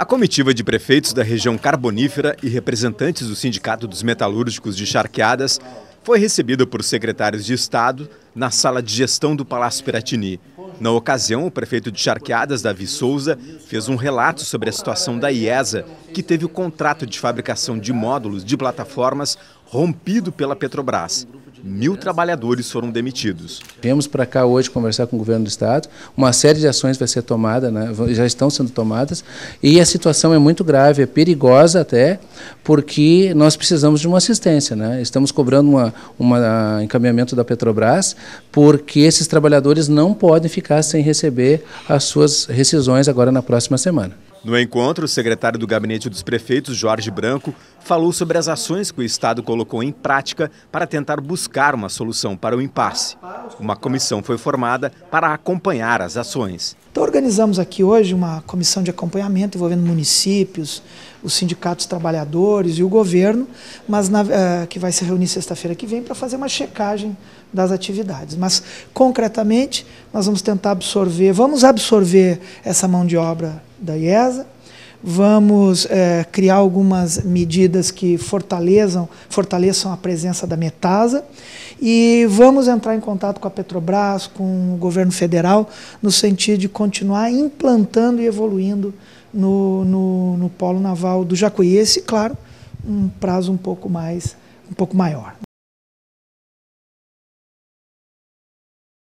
A comitiva de prefeitos da região carbonífera e representantes do Sindicato dos Metalúrgicos de Charqueadas foi recebida por secretários de Estado na sala de gestão do Palácio Piratini. Na ocasião, o prefeito de Charqueadas, Davi Souza, fez um relato sobre a situação da IESA, que teve o contrato de fabricação de módulos de plataformas rompido pela Petrobras mil trabalhadores foram demitidos. Viemos para cá hoje conversar com o governo do Estado, uma série de ações vai ser tomada, né? já estão sendo tomadas, e a situação é muito grave, é perigosa até, porque nós precisamos de uma assistência. Né? Estamos cobrando um encaminhamento da Petrobras, porque esses trabalhadores não podem ficar sem receber as suas rescisões agora na próxima semana. No encontro, o secretário do Gabinete dos Prefeitos, Jorge Branco, falou sobre as ações que o Estado colocou em prática para tentar buscar uma solução para o impasse. Uma comissão foi formada para acompanhar as ações. Então, organizamos aqui hoje uma comissão de acompanhamento envolvendo municípios, os sindicatos trabalhadores e o governo, mas na, eh, que vai se reunir sexta-feira que vem para fazer uma checagem das atividades. Mas, concretamente, nós vamos tentar absorver, vamos absorver essa mão de obra da IESA. Vamos é, criar algumas medidas que fortaleçam, fortaleçam a presença da Metasa e vamos entrar em contato com a Petrobras, com o governo federal, no sentido de continuar implantando e evoluindo no, no, no polo naval do Jacuí. Esse, claro, um prazo um pouco mais, um pouco maior.